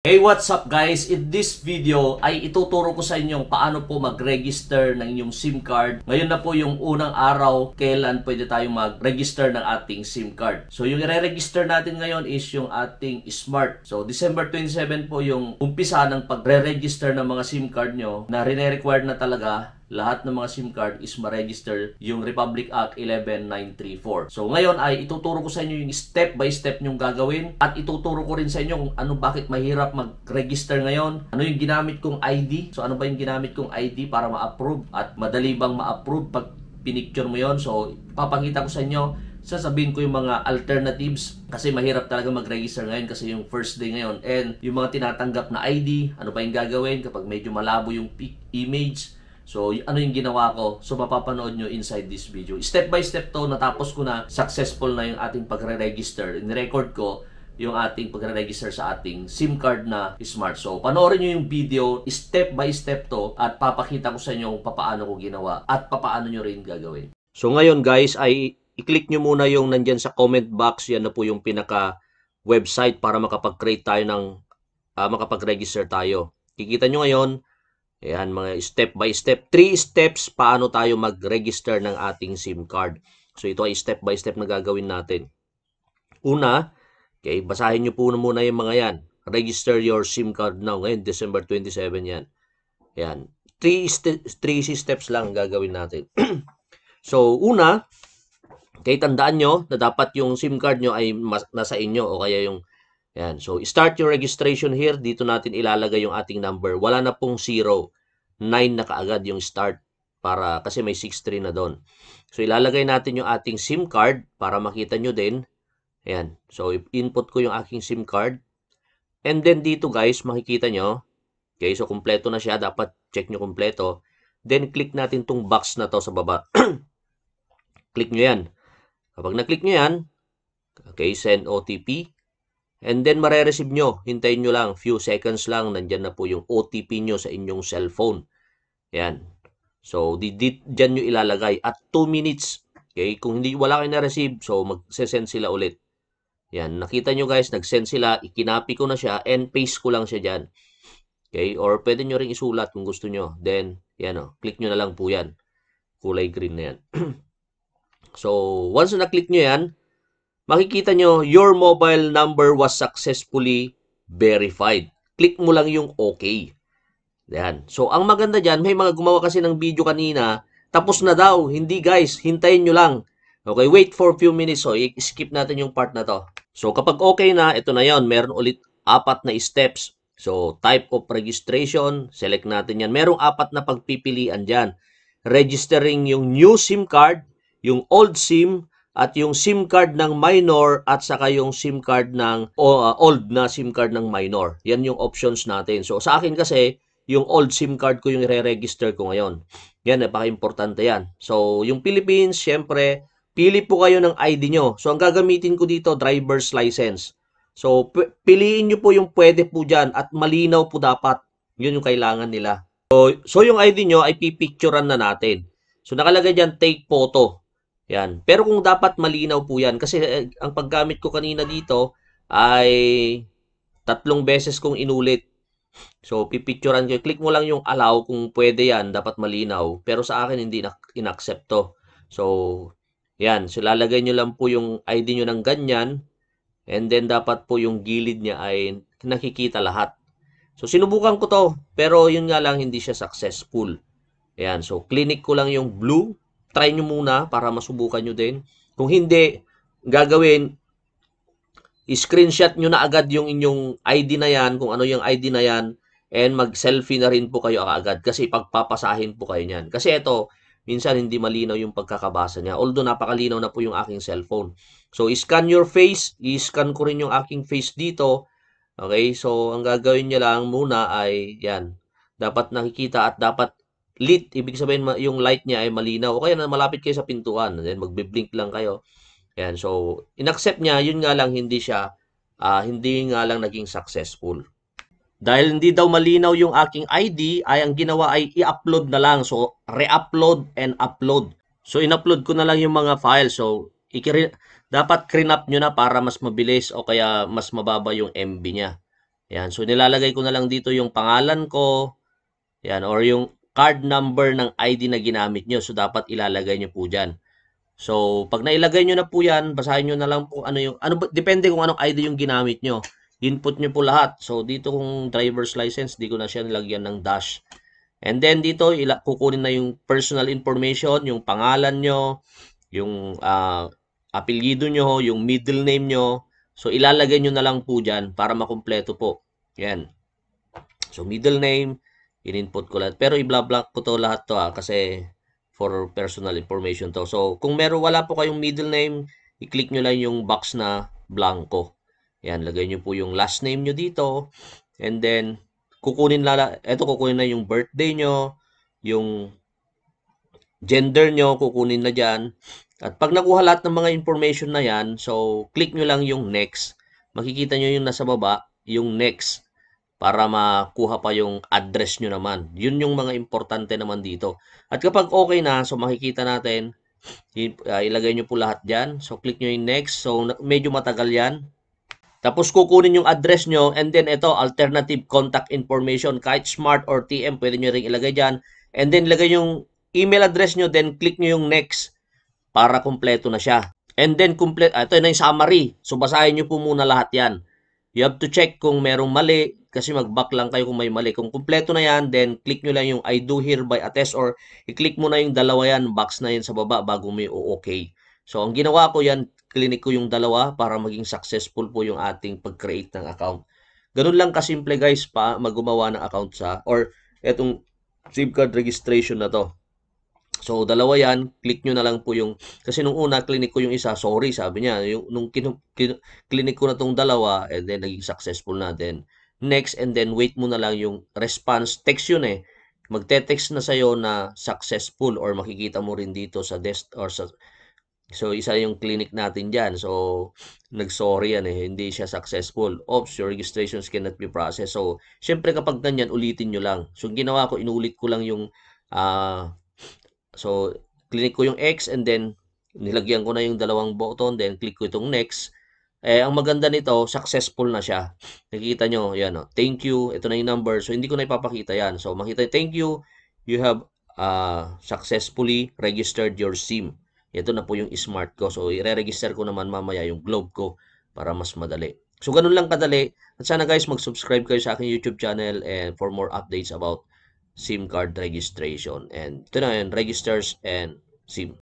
Hey, what's up guys? In this video ay ituturo ko sa inyo paano po mag-register ng inyong SIM card. Ngayon na po yung unang araw kailan pwede tayong mag-register ng ating SIM card. So yung i-register natin ngayon is yung ating smart. So December 27 po yung umpisa ng pagre-register ng mga SIM card nyo na rine-require na talaga lahat ng mga SIM card is ma-register yung Republic Act 11934. So ngayon ay ituturo ko sa inyo yung step by step nyong gagawin at ituturo ko rin sa inyo kung ano bakit mahirap mag-register ngayon, ano yung ginamit kong ID, so ano ba yung ginamit kong ID para ma-approve at madali bang ma-approve pag pinicture mo yon. So papakita ko sa inyo sasabihin ko yung mga alternatives kasi mahirap talaga mag-register ngayon kasi yung first day ngayon and yung mga tinatanggap na ID, ano ba yung gagawin kapag medyo malabo yung image So, ano yung ginawa ko? So, mapapanood nyo inside this video. Step by step to, natapos ko na. Successful na yung ating pagre-register. In-record ko yung ating pagre-register sa ating SIM card na smart. So, panoorin nyo yung video, step by step to, at papakita ko sa inyo papaano ko ginawa at papaano nyo rin gagawin. So, ngayon guys, ay i-click nyo muna yung nandyan sa comment box. Yan na po yung pinaka website para makapag-create tayo ng, uh, makapag-register tayo. Kikita nyo ngayon, Ayan, mga step by step. Three steps paano tayo mag-register ng ating SIM card. So, ito ay step by step na gagawin natin. Una, okay, basahin nyo po na muna yung mga yan. Register your SIM card now. Ngayon, December 27 yan. Ayan. Three, st three steps lang gagawin natin. so, una, okay, tandaan nyo na dapat yung SIM card nyo ay nasa inyo o kaya yung Ayan. So, start your registration here. Dito natin ilalagay yung ating number. Wala na pong 0. 9 na kaagad yung start para kasi may 63 na doon. So, ilalagay natin yung ating SIM card para makita nyo din. Ayan. So, input ko yung aking SIM card. And then dito guys, makikita nyo. Okay, so kumpleto na siya. Dapat check nyo kumpleto. Then, click natin tong box na to sa baba. click nyo yan. Kapag na-click nyo yan, okay, send OTP. And then marereceive nyo, hintayin nyo lang, few seconds lang, nandyan na po yung OTP nyo sa inyong cellphone. Yan. So, di, di, dyan nyo ilalagay at 2 minutes. Okay, kung hindi wala kayo na-receive, so mag-send sila ulit. Yan, nakita nyo guys, nag-send sila, ikinapi ko na siya, and paste ko lang siya dyan. Okay, or pwede nyo ring isulat kung gusto nyo. Then, yan o, oh, click nyo na lang po yan. Kulay green na yan. so, once na click nyo yan, makikita nyo, your mobile number was successfully verified. Click mo lang yung OK. Yan. So, ang maganda dyan, may mga gumawa kasi ng video kanina, tapos na daw. Hindi guys, hintayin nyo lang. Okay, wait for few minutes. So, i-skip natin yung part na to. So, kapag okay na, ito na yon Meron ulit apat na steps. So, type of registration, select natin yan. Merong apat na pagpipilian dyan. Registering yung new SIM card, yung old SIM, at yung SIM card ng minor at saka yung SIM card ng uh, old na SIM card ng minor. Yan yung options natin. So sa akin kasi, yung old SIM card ko yung re-register ko ngayon. Yan, napaka-importante yan. So yung Philippines, syempre, pili po kayo ng ID nyo. So ang gagamitin ko dito, driver's license. So piliin nyo po yung pwede po dyan at malinaw po dapat. Yun yung kailangan nila. So, so yung ID nyo ay pipicturean na natin. So nakalagay dyan, take photo. Yan. Pero kung dapat malinaw po yan, kasi eh, ang paggamit ko kanina dito ay tatlong beses kong inulit. So, pipicturan ko. Click mo lang yung allow kung pwede yan. Dapat malinaw. Pero sa akin, hindi in-accept So, yan. So, lalagay nyo lang po yung ID nyo ng ganyan. And then, dapat po yung gilid niya ay nakikita lahat. So, sinubukan ko to. Pero, yun nga lang, hindi siya successful. Ayan. So, clinic ko lang yung blue try nyo muna para masubukan nyo din. Kung hindi, gagawin, screenshot nyo na agad yung inyong ID na yan, kung ano yung ID na yan, and mag-selfie na rin po kayo agad kasi pagpapasahin po kayo niyan. Kasi ito, minsan hindi malinaw yung pagkakabasa niya. Although napakalinaw na po yung aking cellphone. So, scan your face. I-scan ko rin yung aking face dito. Okay? So, ang gagawin niya lang muna ay, yan. Dapat nakikita at dapat lit, ibig sabihin yung light niya ay malinaw. O kaya na malapit kayo sa pintuan, then magbi-blink lang kayo. Ayan, so inaccept niya, yun nga lang hindi siya uh, hindi nga lang naging successful. Dahil hindi daw malinaw yung aking ID, ay ang ginawa ay i-upload na lang. So, re-upload and upload. So, in-upload ko na lang yung mga files. So, dapat clean up nyo na para mas mabilis o kaya mas mababa yung MB niya. Yan. So, nilalagay ko na lang dito yung pangalan ko. Yan. Or yung card number ng ID na ginamit nyo. So, dapat ilalagay nyo po dyan. So, pag nailagay nyo na po yan, basahin nyo na lang po ano yung, ano, depende kung anong ID yung ginamit nyo. Input nyo po lahat. So, dito kung driver's license, di ko na siya nilagyan ng dash. And then, dito, ila, kukunin na yung personal information, yung pangalan nyo, yung uh, apelyido nyo, yung middle name nyo. So, ilalagay nyo na lang po dyan para makumpleto po. Yan. So, middle name, in-input ko lahat. Pero i-block ko to lahat to ha, ah, kasi for personal information to. So, kung meron wala po kayong middle name, i-click nyo lang yung box na blanco. Yan, lagay nyo po yung last name nyo dito. And then, kukunin lala, eto kukunin na yung birthday nyo, yung gender nyo, kukunin na dyan. At pag nakuha lahat ng mga information na yan, so click nyo lang yung next. Makikita nyo yung nasa baba, yung next para makuha pa yung address nyo naman. Yun yung mga importante naman dito. At kapag okay na, so makikita natin, ah, ilagay nyo po lahat dyan. So click nyo yung next. So medyo matagal yan. Tapos kukunin yung address nyo and then ito, alternative contact information. Kahit smart or TM, pwede nyo rin ilagay dyan. And then ilagay yung email address nyo, then click nyo yung next para kumpleto na siya. And then, complete, ah, ito na yung summary. So, basahin nyo po muna lahat yan. You have to check kung merong mali, kasi mag-back lang kayo kung may mali. Kung kumpleto na yan, then click nyo lang yung I do hereby attest or i-click mo na yung dalawa yan, box na yan sa baba bago may okay. So, ang ginawa ko yan, clinic ko yung dalawa para maging successful po yung ating pag-create ng account. Ganun lang kasimple guys pa magumawa ng account sa or etong SIM card registration na to. So, dalawa yan. Click nyo na lang po yung... Kasi nung una, clinic ko yung isa. Sorry, sabi niya. Yung, nung kinu, kinu, clinic ko na tong dalawa, and then naging successful na. Then, next, and then wait mo na lang yung response. Text yun eh. Magte-text na sa'yo na successful or makikita mo rin dito sa desk or sa... So, isa yung clinic natin diyan So, nag-sorry yan eh. Hindi siya successful. Oops, your registrations cannot be processed. So, syempre kapag ganyan, ulitin niyo lang. So, ginawa ko, inulit ko lang yung... Uh, so, clinic ko yung X and then nilagyan ko na yung dalawang button. Then, click ko itong next eh, ang maganda nito, successful na siya. Nakikita nyo, yan o. Oh. Thank you. Ito na yung number. So, hindi ko na ipapakita yan. So, makita yung thank you. You have uh, successfully registered your SIM. Ito na po yung smart ko. So, i-register ko naman mamaya yung globe ko para mas madali. So, ganun lang kadali. At sana guys, mag-subscribe kayo sa akin YouTube channel and for more updates about SIM card registration. And ito na yun, registers and SIM.